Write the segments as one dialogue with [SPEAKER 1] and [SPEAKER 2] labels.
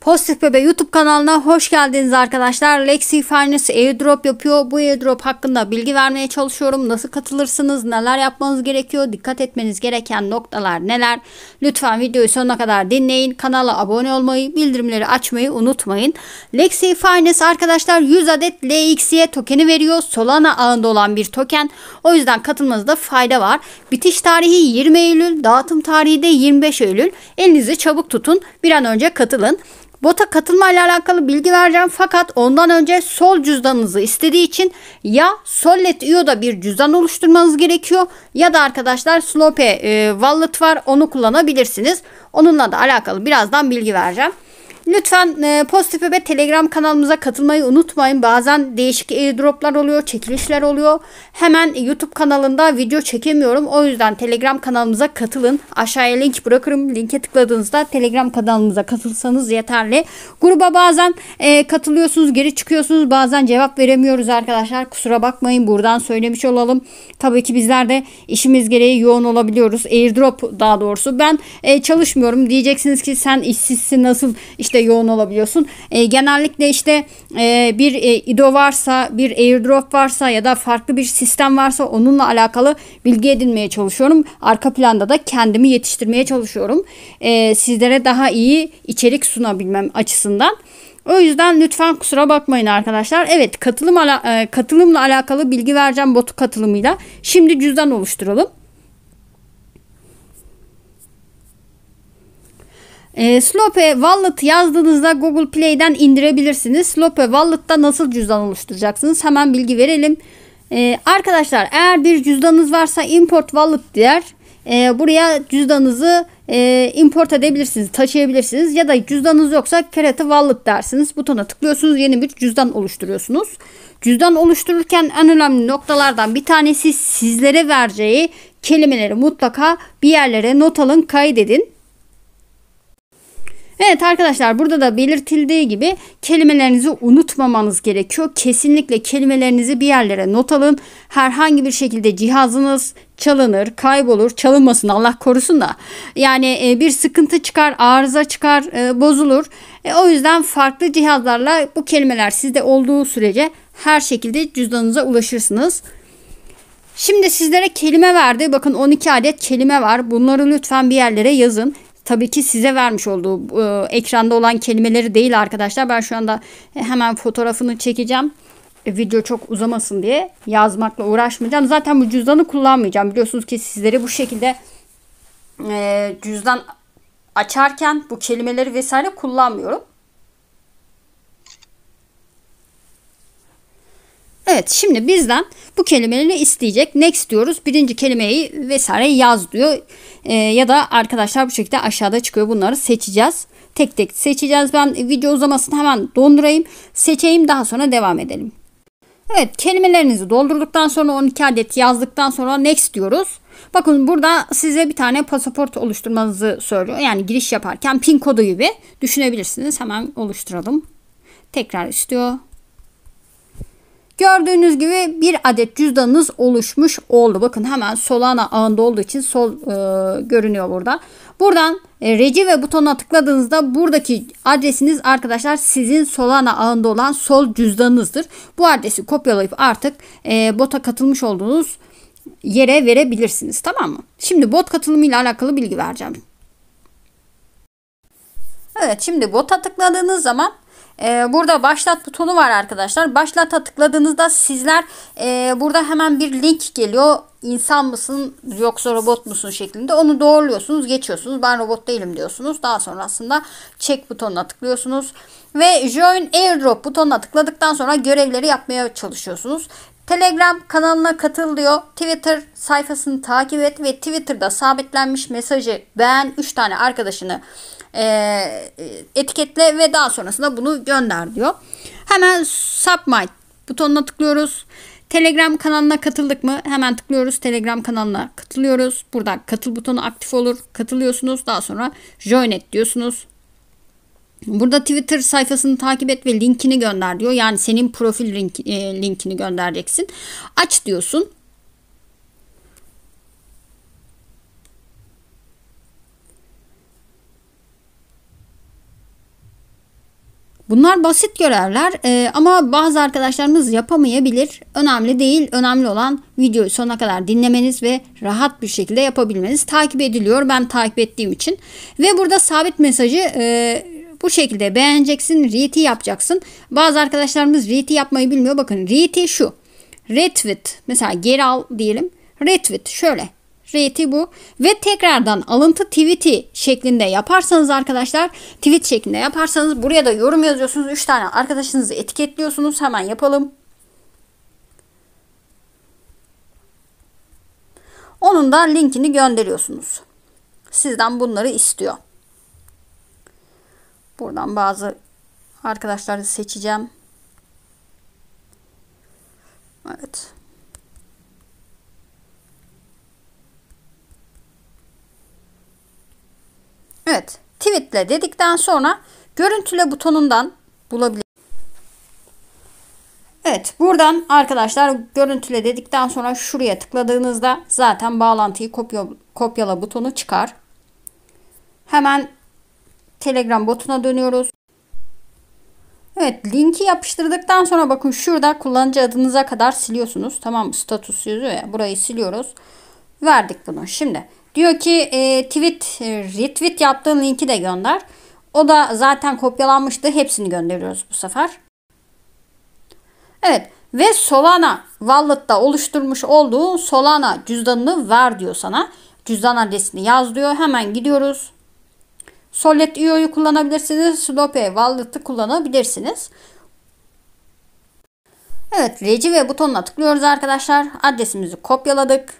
[SPEAKER 1] Pozitif Bebe YouTube kanalına hoş geldiniz arkadaşlar. Lexi Finance airdrop yapıyor. Bu airdrop hakkında bilgi vermeye çalışıyorum. Nasıl katılırsınız? Neler yapmanız gerekiyor? Dikkat etmeniz gereken noktalar neler? Lütfen videoyu sonuna kadar dinleyin. Kanala abone olmayı, bildirimleri açmayı unutmayın. Lexi Finance arkadaşlar 100 adet LXY tokeni veriyor. Solana ağında olan bir token. O yüzden katılmanızda fayda var. Bitiş tarihi 20 Eylül, dağıtım tarihi de 25 Eylül. Elinizi çabuk tutun. Bir an önce katılın. Bota katılmayla alakalı bilgi vereceğim fakat ondan önce sol cüzdanınızı istediği için ya Sollet IO'da bir cüzdan oluşturmanız gerekiyor ya da arkadaşlar Slope e, Wallet var onu kullanabilirsiniz. Onunla da alakalı birazdan bilgi vereceğim. Lütfen e, Pozitif ve Telegram kanalımıza katılmayı unutmayın. Bazen değişik airdroplar oluyor, çekilişler oluyor. Hemen YouTube kanalında video çekemiyorum. O yüzden Telegram kanalımıza katılın. Aşağıya link bırakırım. Linke tıkladığınızda Telegram kanalımıza katılsanız yeterli. Gruba bazen e, katılıyorsunuz, geri çıkıyorsunuz. Bazen cevap veremiyoruz arkadaşlar. Kusura bakmayın buradan söylemiş olalım. Tabii ki bizler de işimiz gereği yoğun olabiliyoruz. Airdrop daha doğrusu. Ben e, çalışmıyorum. Diyeceksiniz ki sen işsizsin nasıl işte yoğun olabiliyorsun. E, genellikle işte e, bir e, IDO varsa, bir airdrop varsa ya da farklı bir sistem varsa onunla alakalı bilgi edinmeye çalışıyorum. Arka planda da kendimi yetiştirmeye çalışıyorum. E, sizlere daha iyi içerik sunabilmem açısından. O yüzden lütfen kusura bakmayın arkadaşlar. Evet katılım ala, e, katılımla alakalı bilgi vereceğim botu katılımıyla. Şimdi cüzdan oluşturalım. E, Slope Wallet yazdığınızda Google Play'den indirebilirsiniz. Slope Wallet'ta nasıl cüzdan oluşturacaksınız? Hemen bilgi verelim. E, arkadaşlar eğer bir cüzdanınız varsa import wallet diğer e, buraya cüzdanınızı e, import edebilirsiniz, taşıyabilirsiniz ya da cüzdanınız yoksa create wallet dersiniz. Butona tıklıyorsunuz, yeni bir cüzdan oluşturuyorsunuz. Cüzdan oluştururken en önemli noktalardan bir tanesi sizlere vereceği kelimeleri mutlaka bir yerlere not alın, kaydedin. Evet arkadaşlar burada da belirtildiği gibi kelimelerinizi unutmamanız gerekiyor. Kesinlikle kelimelerinizi bir yerlere not alın. Herhangi bir şekilde cihazınız çalınır, kaybolur, çalınmasın Allah korusun da. Yani e, bir sıkıntı çıkar, arıza çıkar, e, bozulur. E, o yüzden farklı cihazlarla bu kelimeler sizde olduğu sürece her şekilde cüzdanınıza ulaşırsınız. Şimdi sizlere kelime verdi. Bakın 12 adet kelime var. Bunları lütfen bir yerlere yazın tabii ki size vermiş olduğu e, ekranda olan kelimeleri değil arkadaşlar. Ben şu anda hemen fotoğrafını çekeceğim. E, video çok uzamasın diye yazmakla uğraşmayacağım. Zaten bu cüzdanı kullanmayacağım. Biliyorsunuz ki sizlere bu şekilde e, cüzdan açarken bu kelimeleri vesaire kullanmıyorum. Evet şimdi bizden bu kelimeleri isteyecek. Next diyoruz. Birinci kelimeyi vesaire yaz diyor. E, ya da arkadaşlar bu şekilde aşağıda çıkıyor. Bunları seçeceğiz. Tek tek seçeceğiz. Ben video uzamasını hemen dondurayım. Seçeyim daha sonra devam edelim. Evet kelimelerinizi doldurduktan sonra 12 adet yazdıktan sonra next diyoruz. Bakın burada size bir tane pasaport oluşturmanızı söylüyor. Yani giriş yaparken pin kodu gibi düşünebilirsiniz. Hemen oluşturalım. Tekrar istiyor. Gördüğünüz gibi bir adet cüzdanınız oluşmuş oldu. Bakın hemen Solana ağında olduğu için sol e, görünüyor burada. Buradan e, reci ve butona tıkladığınızda buradaki adresiniz arkadaşlar sizin Solana ağında olan sol cüzdanınızdır. Bu adresi kopyalayıp artık e, bota katılmış olduğunuz yere verebilirsiniz. Tamam mı? Şimdi bot katılımı ile alakalı bilgi vereceğim. Evet şimdi bota tıkladığınız zaman e, burada başlat butonu var arkadaşlar. Başlata tıkladığınızda sizler e, burada hemen bir link geliyor. İnsan mısın yoksa robot musun şeklinde. Onu doğruluyorsunuz geçiyorsunuz. Ben robot değilim diyorsunuz. Daha sonra aslında check butonuna tıklıyorsunuz. Ve join airdrop butonuna tıkladıktan sonra görevleri yapmaya çalışıyorsunuz. Telegram kanalına katıl diyor. Twitter sayfasını takip et ve Twitter'da sabitlenmiş mesajı beğen 3 tane arkadaşını e, etiketle ve daha sonrasında bunu gönder diyor. Hemen submit butonuna tıklıyoruz. Telegram kanalına katıldık mı? Hemen tıklıyoruz. Telegram kanalına katılıyoruz. Burada katıl butonu aktif olur. Katılıyorsunuz. Daha sonra join et diyorsunuz. Burada Twitter sayfasını takip et ve linkini gönder diyor. Yani senin profil link, e, linkini göndereceksin. Aç diyorsun. Bunlar basit görevler e, ama bazı arkadaşlarımız yapamayabilir. Önemli değil. Önemli olan videoyu sona kadar dinlemeniz ve rahat bir şekilde yapabilmeniz. Takip ediliyor ben takip ettiğim için. Ve burada sabit mesajı e, bu şekilde beğeneceksin. Reti yapacaksın. Bazı arkadaşlarımız reti yapmayı bilmiyor. Bakın reti şu. Retweet mesela geri al diyelim. Retweet şöyle Reyti bu. Ve tekrardan alıntı tweet'i şeklinde yaparsanız arkadaşlar tweet şeklinde yaparsanız buraya da yorum yazıyorsunuz. 3 tane arkadaşınızı etiketliyorsunuz. Hemen yapalım. Onun da linkini gönderiyorsunuz. Sizden bunları istiyor. Buradan bazı arkadaşları seçeceğim. Evet. Evet tweetle dedikten sonra görüntüle butonundan bulabilirsiniz. Evet buradan arkadaşlar görüntüle dedikten sonra şuraya tıkladığınızda zaten bağlantıyı kopya, kopyala butonu çıkar. Hemen Telegram botuna dönüyoruz. Evet linki yapıştırdıktan sonra bakın şurada kullanıcı adınıza kadar siliyorsunuz. Tamam status yazıyor ya burayı siliyoruz. Verdik bunu. Şimdi Diyor ki e, tweet, e, retweet yaptığın linki de gönder. O da zaten kopyalanmıştı. Hepsini gönderiyoruz bu sefer. Evet ve Solana Wallet'ta oluşturmuş olduğu Solana cüzdanını ver diyor sana. Cüzdan adresini yaz diyor. Hemen gidiyoruz. Solid IO'yu e kullanabilirsiniz. Slope Wallet'ı kullanabilirsiniz. Evet, reci ve butonuna tıklıyoruz arkadaşlar. Adresimizi kopyaladık.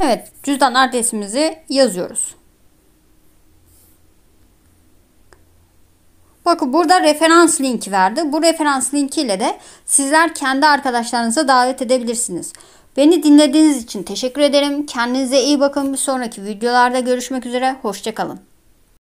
[SPEAKER 1] Evet cüzdan adresimizi yazıyoruz. Bakın burada referans linki verdi. Bu referans linkiyle de sizler kendi arkadaşlarınıza davet edebilirsiniz. Beni dinlediğiniz için teşekkür ederim. Kendinize iyi bakın. Bir sonraki videolarda görüşmek üzere. Hoşçakalın.